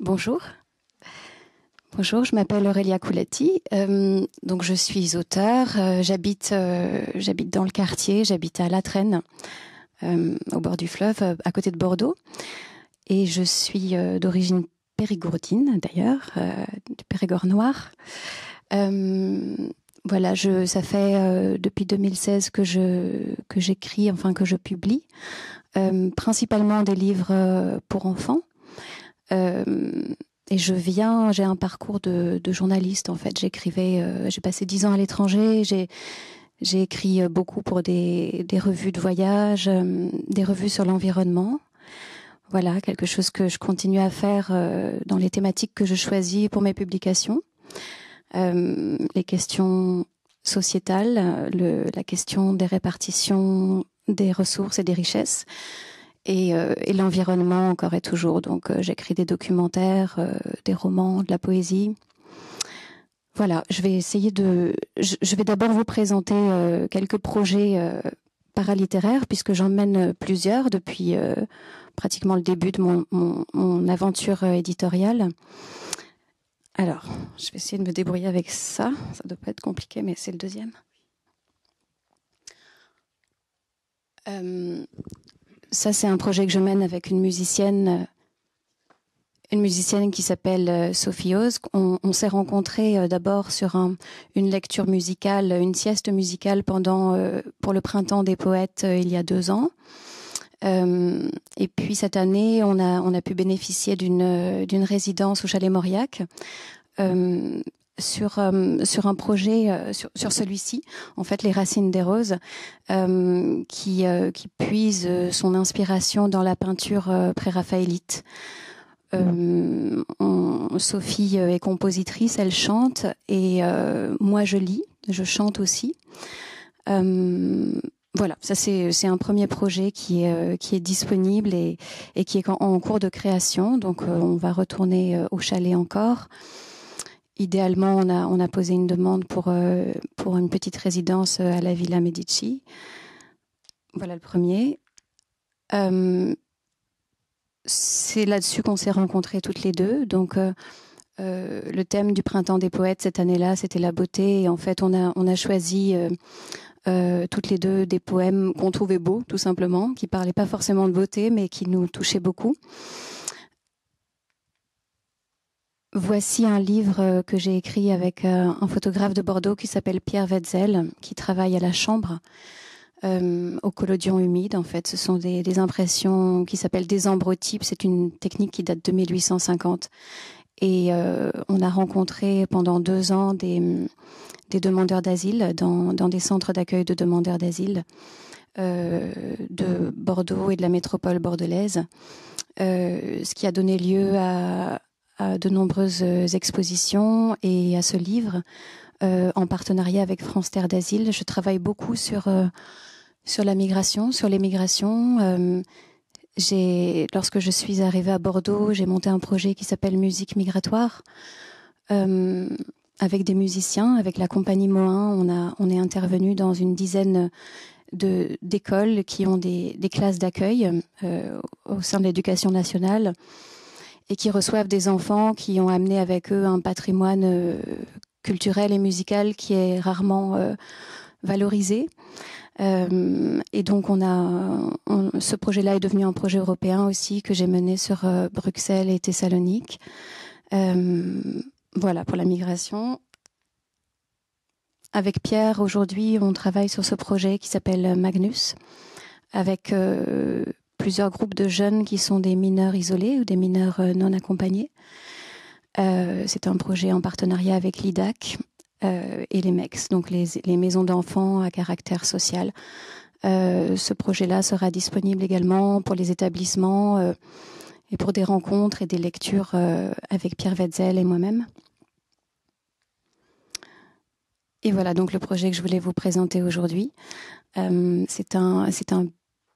Bonjour. Bonjour, je m'appelle Aurélia Couletti. Euh, donc je suis auteur. Euh, j'habite, euh, j'habite dans le quartier. J'habite à La Traîne, au bord du fleuve, à côté de Bordeaux. Et je suis d'origine périgourdine, d'ailleurs, du Périgord noir. voilà, je, ça fait depuis 2016 que je que j'écris, enfin que je publie, principalement des livres pour enfants. Euh, et je viens, j'ai un parcours de, de journaliste en fait. J'écrivais, euh, j'ai passé dix ans à l'étranger. J'ai j'ai écrit euh, beaucoup pour des, des revues de voyage, des revues sur l'environnement. Voilà, quelque chose que je continue à faire dans les thématiques que je choisis pour mes publications. les questions sociétales, le, la question des répartitions des ressources et des richesses. Euh, et, l'environnement encore et toujours. Donc euh, j'écris des documentaires, euh, des romans, de la poésie. Voilà, je vais essayer de... Je, vais d'abord vous présenter quelques projets paralittéraires, puisque j'en mène plusieurs depuis pratiquement le début de mon, aventure éditoriale. Alors, je vais essayer de me débrouiller avec ça. Ça ne doit pas être compliqué, mais c'est le deuxième ça, c'est un projet que je mène avec une musicienne, euh, une musicienne qui s'appelle euh, Sophie Oz. On, s'est rencontrés euh, d'abord sur une lecture musicale, une sieste musicale pendant pour le printemps des poètes il y a deux ans. et puis cette année, on a, on a pu bénéficier d'une résidence au Chalet Mauriac sur euh, sur un projet euh, sur, sur celui-ci en fait les racines des roses euh, qui qui puise son inspiration dans la peinture pré-raphaélite Sophie est compositrice elle chante et moi je lis je chante aussi voilà, ça c'est c'est un premier projet qui est qui est disponible et et qui est en cours de création. Donc on va retourner au chalet encore idéalement, on a, posé une demande pour, euh, une petite résidence euh, à la Villa Medici. Voilà le premier. Euh, c'est là-dessus qu'on s'est rencontrés toutes les deux. Donc, le thème du printemps des poètes cette année-là, c'était la beauté. Et en fait, on a, on a choisi toutes les deux des poèmes qu'on trouvait beaux, tout simplement, qui parlaient pas forcément de beauté, mais qui nous touchaient beaucoup. Voici un livre que j'ai écrit avec euh, un photographe de Bordeaux qui s'appelle Pierre Wetzel, qui travaille à la chambre, euh, au collodion humide. En fait, ce sont des, impressions qui s'appellent des ambrotypes. C'est une technique qui date de 1850. Et euh, on a rencontré pendant deux ans des, des demandeurs d'asile dans, des centres d'accueil de demandeurs d'asile de Bordeaux et de la métropole bordelaise. ce qui a donné lieu à, à de nombreuses euh, expositions et à ce livre euh, en partenariat avec France Terre d'Asile. Je travaille beaucoup sur, euh, sur la migration, sur les migrations. lorsque je suis arrivée à Bordeaux, j'ai monté un projet qui s'appelle Musique migratoire. avec des musiciens, avec la compagnie Moin, on, a, on est intervenu dans une dizaine de d'écoles qui ont des, classes d'accueil au sein de l'éducation nationale et qui reçoivent des enfants qui ont amené avec eux un patrimoine euh, culturel et musical qui est rarement euh, valorisé. Euh, et donc, on a, ce projet-là est devenu un projet européen aussi que j'ai mené sur Bruxelles et Thessalonique. voilà pour la migration. Avec Pierre, aujourd'hui, on travaille sur ce projet qui s'appelle Magnus, avec plusieurs groupes de jeunes qui sont des mineurs isolés ou des mineurs euh, non accompagnés. Euh, c'est un projet en partenariat avec l'IDAC euh, et les MEX, donc les, maisons d'enfants à caractère social. ce projet-là sera disponible également pour les établissements et pour des rencontres et des lectures avec Pierre Wetzel et moi-même. Et voilà donc le projet que je voulais vous présenter aujourd'hui. c'est un, un,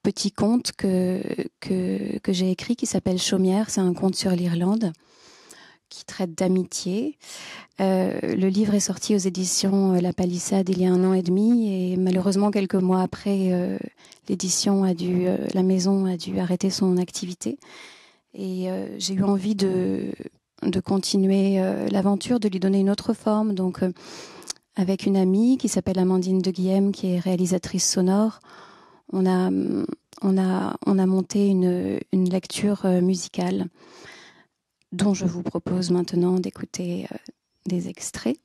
petit conte que, que, j'ai écrit qui s'appelle Chaumière. C'est un conte sur l'Irlande qui traite d'amitié. Euh, le livre est sorti aux éditions euh, La Palissade il y a un an et demi et malheureusement quelques mois après, euh, l'édition a dû, la maison a dû arrêter son activité. Et j'ai eu envie de, de continuer l'aventure, de lui donner une autre forme. Donc, avec une amie qui s'appelle Amandine de Guillem, qui est réalisatrice sonore, on a, on a, on a monté une, lecture euh, musicale dont je vous propose maintenant d'écouter euh, des extraits.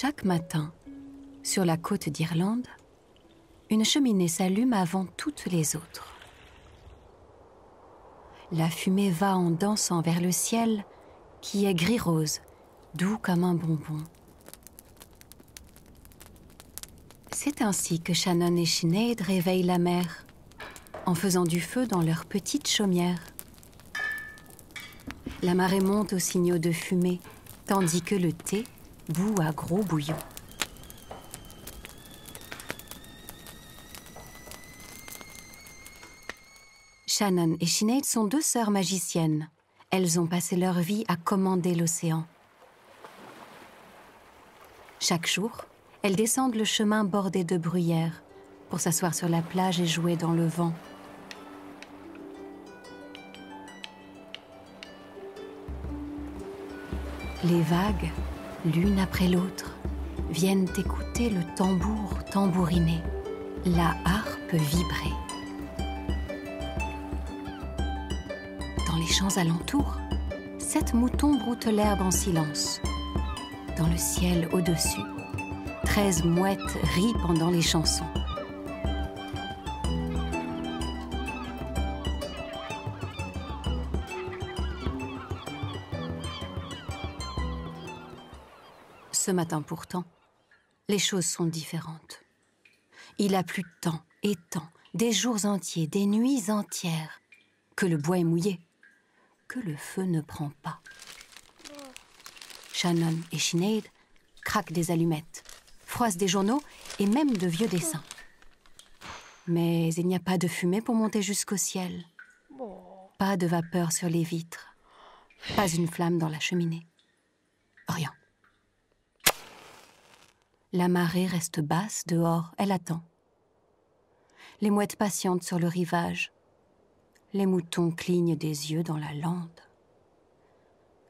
Chaque matin, sur la côte d'Irlande, une cheminée s'allume avant toutes les autres. La fumée va en dansant vers le ciel qui est gris-rose, doux comme un bonbon. C'est ainsi que Shannon et Sinead réveillent la mer, en faisant du feu dans leur petite chaumière. La marée monte aux signaux de fumée, tandis que le thé boue à gros bouillon. Shannon et Sinead sont deux sœurs magiciennes. Elles ont passé leur vie à commander l'océan. Chaque jour, elles descendent le chemin bordé de bruyères pour s'asseoir sur la plage et jouer dans le vent. Les vagues l'une après l'autre, viennent écouter le tambour tambouriner, la harpe vibrer. Dans les champs alentours, sept moutons broutent l'herbe en silence. Dans le ciel au-dessus, treize mouettes rient pendant les chansons. Ce matin pourtant, les choses sont différentes. Il a plu tant et tant, des jours entiers, des nuits entières, que le bois est mouillé, que le feu ne prend pas. Shannon et Sinead craquent des allumettes, froissent des journaux et même de vieux dessins. Mais il n'y a pas de fumée pour monter jusqu'au ciel. Pas de vapeur sur les vitres. Pas une flamme dans la cheminée. Rien. La marée reste basse dehors, elle attend. Les mouettes patientent sur le rivage. Les moutons clignent des yeux dans la lande.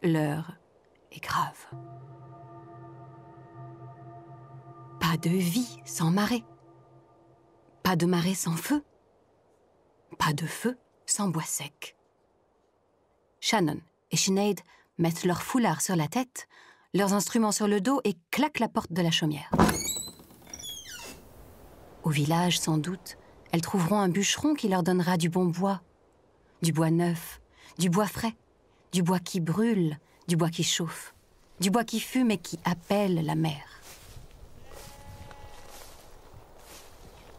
L'heure est grave. Pas de vie sans marée. Pas de marée sans feu. Pas de feu sans bois sec. Shannon et Sinead mettent leur foulard sur la tête leurs instruments sur le dos et claquent la porte de la chaumière. Au village, sans doute, elles trouveront un bûcheron qui leur donnera du bon bois, du bois neuf, du bois frais, du bois qui brûle, du bois qui chauffe, du bois qui fume et qui appelle la mer.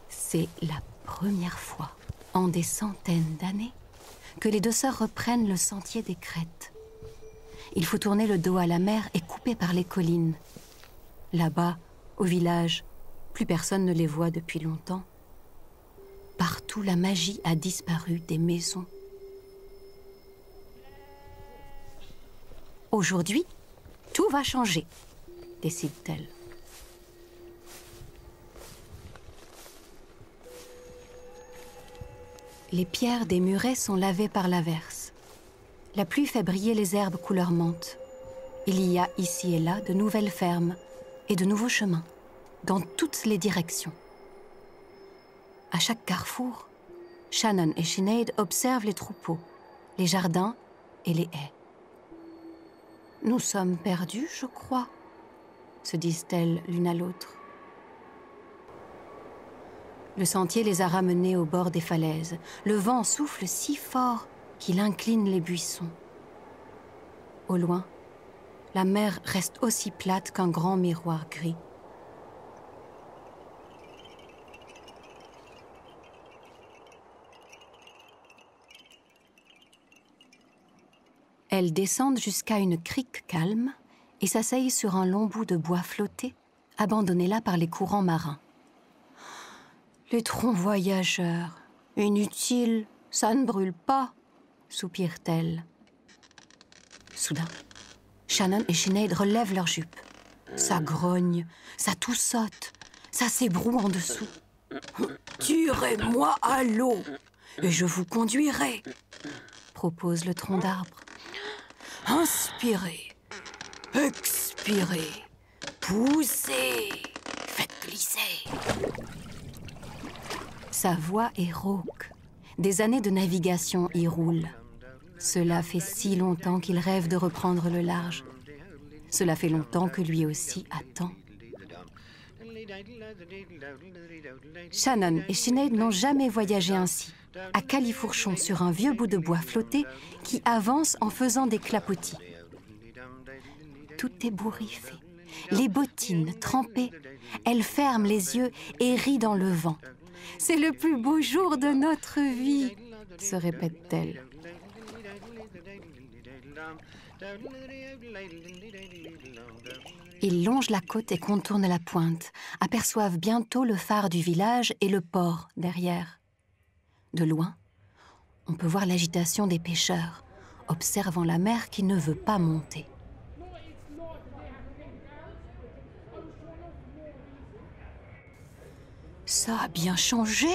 C'est la première fois en des centaines d'années que les deux sœurs reprennent le sentier des crêtes il faut tourner le dos à la mer et couper par les collines. Là-bas, au village, plus personne ne les voit depuis longtemps. Partout, la magie a disparu des maisons. Aujourd'hui, tout va changer, décide-t-elle. Les pierres des murets sont lavées par l'averse. La pluie fait briller les herbes couleur Il y a ici et là de nouvelles fermes et de nouveaux chemins, dans toutes les directions. À chaque carrefour, Shannon et Sinead observent les troupeaux, les jardins et les haies. Nous sommes perdus, je crois, se disent-elles l'une à l'autre. Le sentier les a ramenés au bord des falaises. Le vent souffle si fort qu'il incline les buissons. Au loin, la mer reste aussi plate qu'un grand miroir gris. Elles descendent jusqu'à une crique calme et s'asseyent sur un long bout de bois flotté, abandonné là par les courants marins. Les troncs voyageurs, inutiles, ça ne brûle pas, soupirent t elle Soudain, Shannon et Sinead relèvent leurs jupes. Ça grogne, ça tout saute, ça s'ébroue en dessous. Tirez-moi à l'eau et je vous conduirai, propose le tronc d'arbre. Inspirez, expirez, poussez, faites glisser. Sa voix est rauque. Des années de navigation y roulent. Cela fait si longtemps qu'il rêve de reprendre le large. Cela fait longtemps que lui aussi attend. Shannon et Sinead n'ont jamais voyagé ainsi, à califourchon sur un vieux bout de bois flotté qui avance en faisant des clapotis. Tout est bourriffé, les bottines trempées. Elle ferme les yeux et rit dans le vent. C'est le plus beau jour de notre vie, se répète-t-elle. Ils longent la côte et contournent la pointe, aperçoivent bientôt le phare du village et le port derrière. De loin, on peut voir l'agitation des pêcheurs, observant la mer qui ne veut pas monter. Ça a bien changé,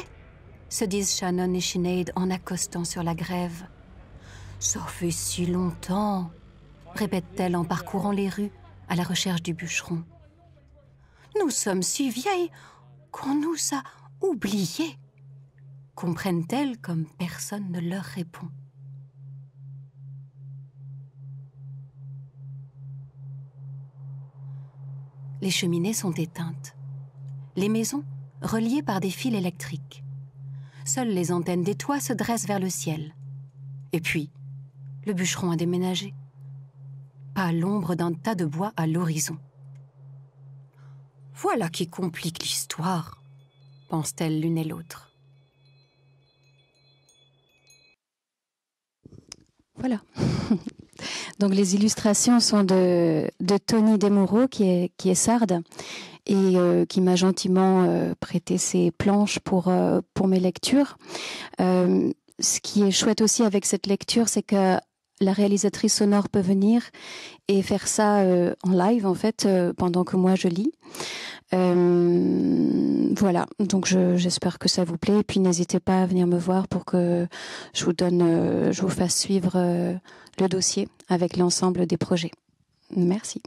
se disent Shannon et Sinead en accostant sur la grève. Ça fait si longtemps répète-t-elle en parcourant les rues à la recherche du bûcheron. Nous sommes si vieilles qu'on nous a oubliées comprennent-elles comme personne ne leur répond. Les cheminées sont éteintes, les maisons reliées par des fils électriques. Seules les antennes des toits se dressent vers le ciel. Et puis, le bûcheron a déménagé à l'ombre d'un tas de bois à l'horizon. Voilà qui complique l'histoire, pensent-elles l'une et l'autre. Voilà. Donc les illustrations sont de, de Tony Desmoureaux, qui est, qui est sarde, et euh, qui m'a gentiment euh, prêté ses planches pour, euh, pour mes lectures. ce qui est chouette aussi avec cette lecture, c'est que la réalisatrice sonore peut venir et faire ça euh, en live en fait euh, pendant que moi je lis. Euh, voilà, donc j'espère que ça vous plaît et puis n'hésitez pas à venir me voir pour que je vous donne, je vous fasse suivre le dossier avec l'ensemble des projets. Merci.